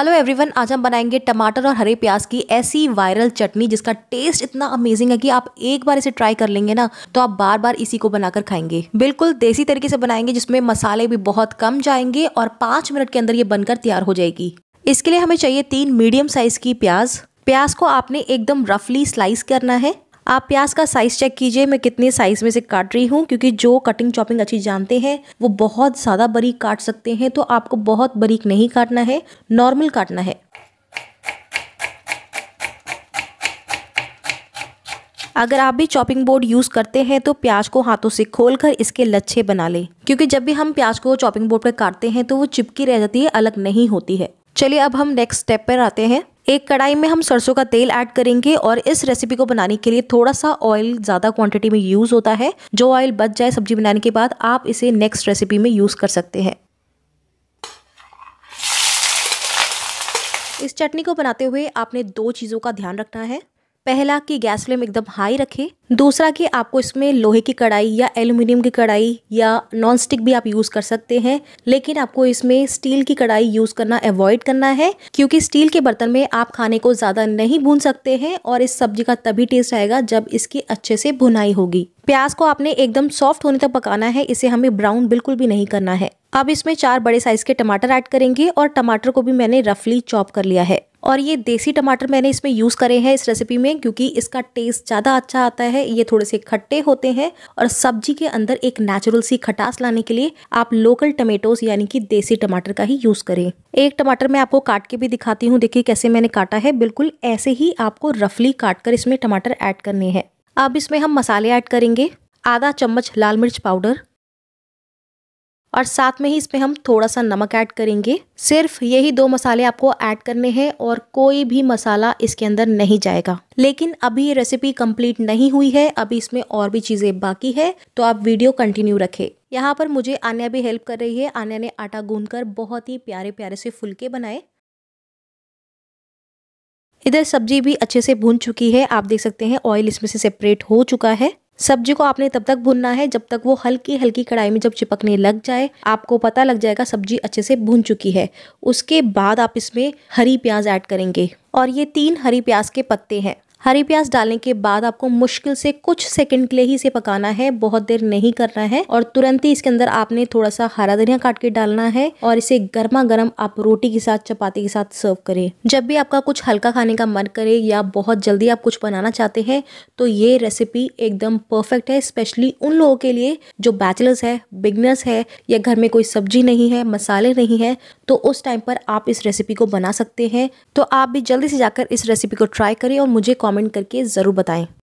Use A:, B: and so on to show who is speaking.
A: hello everyone आज हम बनाएंगे टमाटर और हरे प्याज की ऐसी वायरल चटनी जिसका टेस्ट इतना अमेजिंग है कि आप एक बार इसे ट्राई कर लेंगे ना तो आप बार बार इसी को बनाकर खाएंगे बिल्कुल देसी तरीके से बनाएंगे जिसमें मसाले भी बहुत कम जाएंगे और पांच मिनट के अंदर ये बनकर तैयार हो जाएगी इसके लिए हमें चाहिए तीन मीडियम साइज की प्याज प्याज को आपने एकदम रफली स्लाइस करना है आप प्याज का साइज़ चेक कीजिए मैं कितने साइज़ में से काट रही हूँ क्योंकि जो कटिंग चॉपिंग अच्छी जानते हैं वो बहुत ज़्यादा बारीक काट सकते हैं तो आपको बहुत बारीक नहीं काटना है नॉर्मल काटना है अगर आप भी चॉपिंग बोर्ड यूज़ करते हैं तो प्याज को हाथों से खोलकर इसके लच्छे बना लें क्योंकि जब भी हम प्याज को चॉपिंग बोर्ड पर काटते हैं तो वो चिपकी रह जाती है अलग नहीं होती है चलिए अब हम नेक्स्ट स्टेप पर आते हैं एक कढ़ाई में हम सरसों का तेल ऐड करेंगे और इस रेसिपी को बनाने के लिए थोड़ा सा ऑयल ज़्यादा क्वांटिटी में यूज़ होता है जो ऑयल बच जाए सब्जी बनाने के बाद आप इसे नेक्स्ट रेसिपी में यूज़ कर सकते हैं इस चटनी को बनाते हुए आपने दो चीज़ों का ध्यान रखना है पहला कि गैस फ्लेम एकदम हाई रखें दूसरा कि आपको इसमें लोहे की कढ़ाई या एल्यूमिनियम की कढ़ाई या नॉन स्टिक भी आप यूज़ कर सकते हैं लेकिन आपको इसमें स्टील की कढ़ाई यूज़ करना अवॉइड करना है क्योंकि स्टील के बर्तन में आप खाने को ज़्यादा नहीं भून सकते हैं और इस सब्जी का तभी टेस्ट आएगा जब इसकी अच्छे से भुनाई होगी प्याज को आपने एकदम सॉफ्ट होने तक पकाना है इसे हमें ब्राउन बिल्कुल भी नहीं करना है अब इसमें चार बड़े साइज के टमाटर ऐड करेंगे और टमाटर को भी मैंने रफली चॉप कर लिया है और ये देसी टमाटर मैंने इसमें यूज़ करे हैं इस रेसिपी में क्योंकि इसका टेस्ट ज़्यादा अच्छा आता है ये थोड़े से खट्टे होते हैं और सब्जी के अंदर एक नेचुरल सी खटास लाने के लिए आप लोकल टमेटोज यानी कि देसी टमाटर का ही यूज़ करें एक टमाटर मैं आपको काट के भी दिखाती हूँ देखिए कैसे मैंने काटा है बिल्कुल ऐसे ही आपको रफली काट कर इसमें टमाटर ऐड करने हैं अब इसमें हम मसाले ऐड करेंगे आधा चम्मच लाल मिर्च पाउडर और साथ में ही इसमें हम थोड़ा सा नमक ऐड करेंगे सिर्फ यही दो मसाले आपको ऐड करने हैं और कोई भी मसाला इसके अंदर नहीं जाएगा लेकिन अभी ये रेसिपी कंप्लीट नहीं हुई है अभी इसमें और भी चीज़ें बाकी है तो आप वीडियो कंटिन्यू रखें यहाँ पर मुझे आन्या भी हेल्प कर रही है आन्या ने आटा गूंद कर बहुत ही प्यारे प्यारे से फुलके बनाए इधर सब्जी भी अच्छे से भून चुकी है आप देख सकते हैं ऑयल इसमें से सेपरेट हो चुका है सब्जी को आपने तब तक भुनना है जब तक वो हल्की हल्की कढ़ाई में जब चिपकने लग जाए आपको पता लग जाएगा सब्जी अच्छे से भुन चुकी है उसके बाद आप इसमें हरी प्याज ऐड करेंगे और ये तीन हरी प्याज के पत्ते हैं हरी प्याज डालने के बाद आपको मुश्किल से कुछ सेकंड के लिए ही इसे पकाना है बहुत देर नहीं करना है और तुरंत ही इसके अंदर आपने थोड़ा सा हरा धनिया काट के डालना है और इसे गर्मा गर्म आप रोटी के साथ चपाती के साथ सर्व करें जब भी आपका कुछ हल्का खाने का मन करे या बहुत जल्दी आप कुछ बनाना चाहते हैं तो ये रेसिपी एकदम परफेक्ट है स्पेशली उन लोगों के लिए जो बैचलर्स है बिगनर्स है या घर में कोई सब्जी नहीं है मसाले नहीं है तो उस टाइम पर आप इस रेसिपी को बना सकते हैं तो आप भी जल्दी से जाकर इस रेसिपी को ट्राई करें और मुझे कॉमेंट करके ज़रूर बताएँ